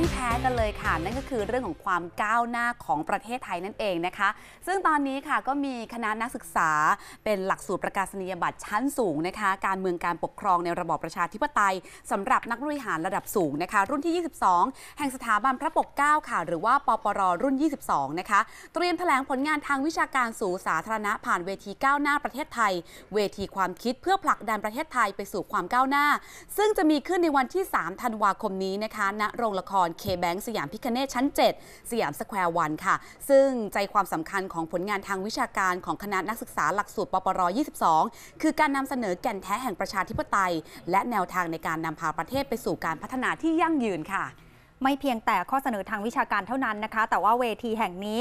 ไม่แพ้กันเลยค่ะนั่นก็คือเรื่องของความก้าวหน้าของประเทศไทยนั่นเองนะคะ ซึ่งตอนนี้ค่ะก็มีคณะนักศึกษา เป็นหลักสูตรประกาศนียบัตรชั้นสูงนะคะการเมืองการปกครองในระบอบประชาธิปไตย สำหรับนักบริหารระดับสูงนะคะรุ่นที่ 22 แห่งสถาบันพระปกเกล้าค่ะ หรือว่าปปร รุ่น 22 นะคะเตรียมแถลงผลงานทางวิชาการสู่สาธารณะผ่านเวทีก้าวหน้าประเทศไทยเวทีความคิดเพื่อผลักดันประเทศไทยไปสู่ความก้าวหน้า ซึ่งจะมีขึ้นในวันที่ 3 ธันวาคมนี้นะคะณโรงละครร K-Bank สยามพิคเนตชั้น 7สยามสแควร์วันค่ะ ซึ่งใจความสำคัญของผลงานทางวิชาการของคณะนักศึกษาหลักสูตร ปปร 22 คือการนำเสนอแก่นแท้แห่งประชาธิปไตย และแนวทางในการนำพาประเทศไปสู่การพัฒนาที่ยั่งยืนค่ะไม่เพียงแต่ข้อเสนอทางวิชาการเท่านั้นนะคะ แต่ว่าเวทีแห่งนี้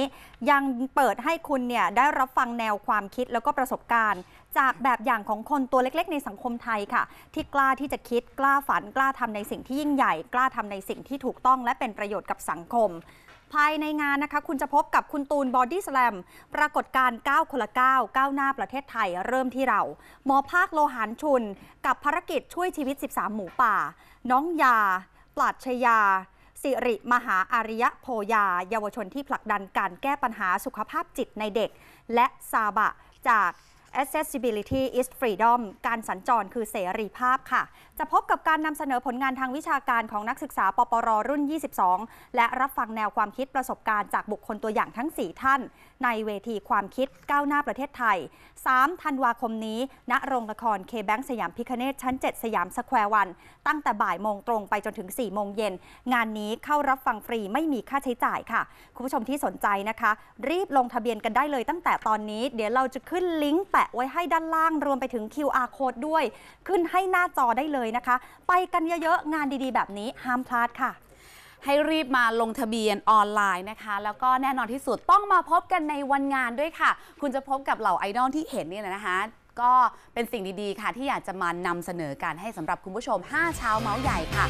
ยังเปิดให้คุณเนี่ยได้รับฟังแนวความคิดแล้วก็ประสบการณ์ จากแบบอย่างของคนตัวเล็กๆ ในสังคมไทยค่ะ ที่กล้าที่จะคิดกล้าฝันกล้าทำในสิ่งที่ยิ่งใหญ่ กล้าทำในสิ่งที่ถูกต้องและเป็นประโยชน์กับสังคมภายในงานนะคะคุณจะพบกับคุณตูนบอดี้สแลมปรากฏการ9คนละ9วหน้าประเทศไทย เริ่มที่เรา หมอภาคโลหารชุน กับภารกิจช่วยชีวิต 13 หมูป่า น้องยาปลัดชยาสิริมหาอาริยโพยาเยาวชนที่ผลักดันการแก้ปัญหาสุขภาพจิตในเด็กและซาบะจาก Accessibility is Freedom การสัญจรคือเสรีภาพค่ะ จะพบกับการนำเสนอผลงานทางวิชาการของนักศึกษา ปปร รุ่น 22 และรับฟังแนวความคิดประสบการณ์จากบุคคลตัวอย่างทั้ง 4 ท่าน ในเวทีความคิดก้าวหน้าประเทศไทย3ธันวาคมนี้ ณ โรงละครเคแบงสยามพิคเนตชั้น 7 สยามสแควร์วัน ตั้งแต่บ่ายโมงตรงไปจนถึง4โมงเย็น งานนี้เข้ารับฟังฟรีไม่มีค่าใช้จ่ายค่ะ คุณผู้ชมที่สนใจนะคะรีบลงทะเบียนกันได้เลยตั้งแต่ตอนนี้ เดี๋ยวเราจะขึ้นลิงก์แปะะไว้ให้ด้านล่างรวมไปถึง QR code ด้วย ขึ้นให้หน้าจอได้เลยนะคะ ไปกันเยอะๆงานดีๆ แบบนี้ห้ามพลาดค่ะ ให้รีบมาลงทะเบียนออนไลน์นะคะ แล้วก็แน่นอนที่สุด ต้องมาพบกันในวันงานด้วยค่ะ คุณจะพบกับเหล่าไอดอลที่เห็นเนี่ยนะคะ ก็เป็นสิ่งดีๆค่ะ ที่อยากจะมานำเสนอการให้สำหรับคุณผู้ชม5เช้าเมาส์ใหญ่ค่ะ